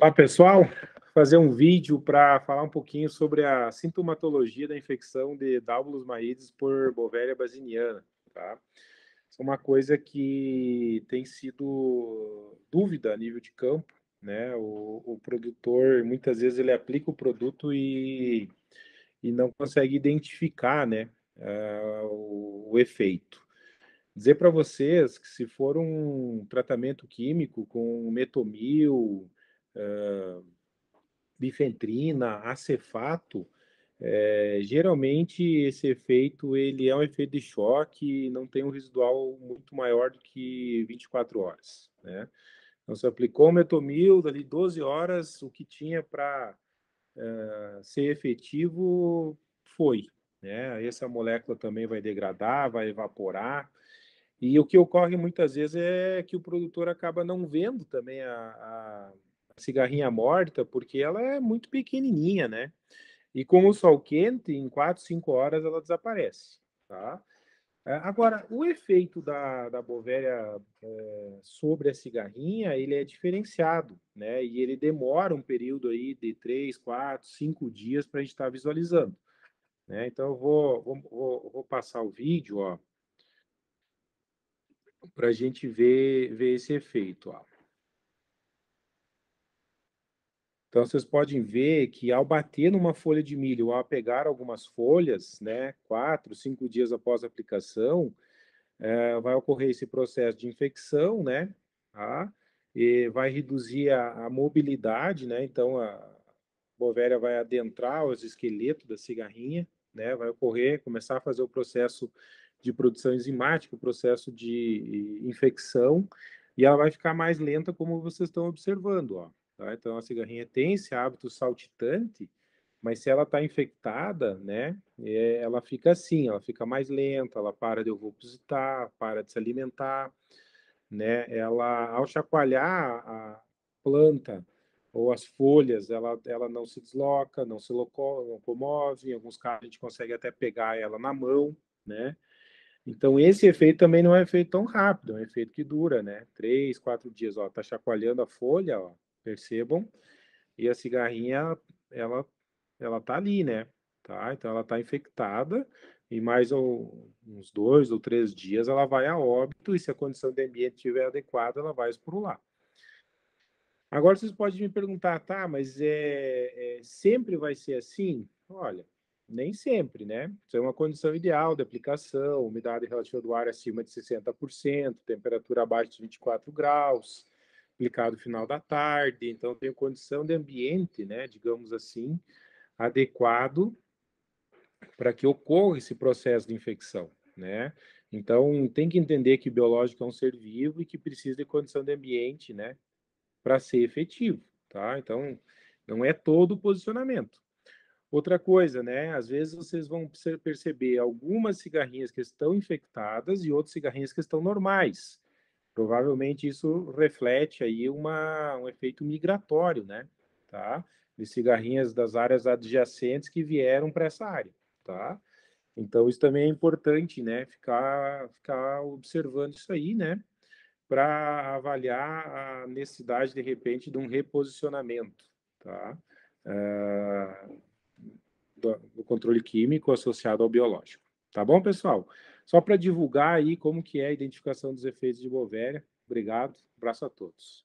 Olá, pessoal. Fazer um vídeo para falar um pouquinho sobre a sintomatologia da infecção de Dábulos maídes por Bovéria basiniana, tá? Isso é uma coisa que tem sido dúvida a nível de campo, né? O, o produtor, muitas vezes, ele aplica o produto e, e não consegue identificar, né, uh, o, o efeito dizer para vocês que se for um tratamento químico com metomil, bifentrina, acefato, é, geralmente esse efeito ele é um efeito de choque e não tem um residual muito maior do que 24 horas. Né? Então, você aplicou o metomil, dali 12 horas, o que tinha para ser efetivo foi. Né? Essa molécula também vai degradar, vai evaporar. E o que ocorre muitas vezes é que o produtor acaba não vendo também a cigarrinha morta, porque ela é muito pequenininha, né? E com o hum. sol quente, em 4, 5 horas ela desaparece, tá? Eh, agora, o efeito da, da bovéria é, sobre a cigarrinha, ele é diferenciado, né? E ele demora um período aí de 3, 4, 5 dias para a gente estar tá visualizando. Né? Então, eu vou, vou, vou passar o vídeo, ó, para a gente ver, ver esse efeito, ó. Então, vocês podem ver que ao bater numa folha de milho, ao pegar algumas folhas, né, quatro, cinco dias após a aplicação, é, vai ocorrer esse processo de infecção, né, tá? e vai reduzir a, a, mobilidade, né, então a bovéria vai adentrar os esqueletos da cigarrinha, né, vai ocorrer, começar a fazer o processo de produção enzimática, o processo de infecção, e ela vai ficar mais lenta, como vocês estão observando, ó. Tá? Então, a cigarrinha tem esse hábito saltitante, mas se ela está infectada, né, é, ela fica assim, ela fica mais lenta, ela para de ovopositar, para de se alimentar, né, ela, ao chacoalhar a planta ou as folhas, ela, ela não se desloca, não se locomove, em alguns casos a gente consegue até pegar ela na mão, né, então, esse efeito também não é um efeito tão rápido, é um efeito que dura, né? Três, quatro dias, ó, tá chacoalhando a folha, ó, percebam. E a cigarrinha, ela, ela tá ali, né? Tá? Então ela tá infectada e mais ou, uns dois ou três dias ela vai a óbito e se a condição de ambiente estiver adequada, ela vai esporular. Agora vocês podem me perguntar, tá, mas é, é, sempre vai ser assim? Olha, nem sempre, né? Isso é uma condição ideal de aplicação, umidade relativa do ar acima de 60%, temperatura abaixo de 24 graus, aplicado final da tarde, então tem condição de ambiente, né, digamos assim, adequado para que ocorra esse processo de infecção, né? Então tem que entender que o biológico é um ser vivo e que precisa de condição de ambiente, né, para ser efetivo, tá? Então não é todo o posicionamento. Outra coisa, né? Às vezes vocês vão perceber algumas cigarrinhas que estão infectadas e outras cigarrinhas que estão normais. Provavelmente isso reflete aí uma, um efeito migratório, né? Tá? De cigarrinhas das áreas adjacentes que vieram para essa área, tá? Então isso também é importante, né? Ficar, ficar observando isso aí, né? Para avaliar a necessidade de repente de um reposicionamento, tá? Uh, do, do controle químico associado ao biológico. Tá bom, pessoal? Só para divulgar aí como que é a identificação dos efeitos de Bovéria. Obrigado, abraço a todos.